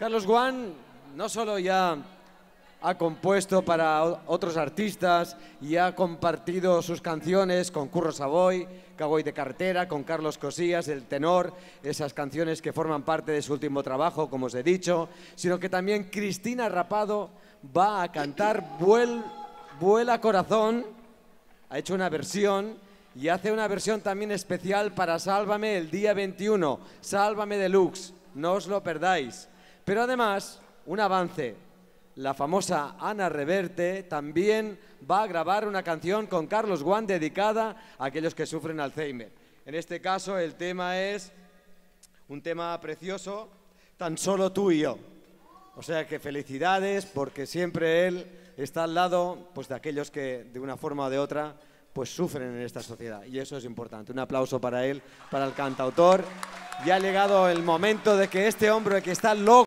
Carlos Juan no solo ya ha compuesto para otros artistas y ha compartido sus canciones con Curro Savoy, Caboy de Cartera, con Carlos Cosías, el tenor, esas canciones que forman parte de su último trabajo, como os he dicho, sino que también Cristina Rapado va a cantar Vuela Corazón, ha hecho una versión y hace una versión también especial para Sálvame el día 21, Sálvame Deluxe, no os lo perdáis. Pero además, un avance. La famosa Ana Reverte también va a grabar una canción con Carlos Guan dedicada a aquellos que sufren Alzheimer. En este caso el tema es un tema precioso, tan solo tú y yo. O sea que felicidades porque siempre él está al lado pues, de aquellos que de una forma o de otra pues sufren en esta sociedad y eso es importante. Un aplauso para él, para el cantautor. Ya ha llegado el momento de que este hombre que está loco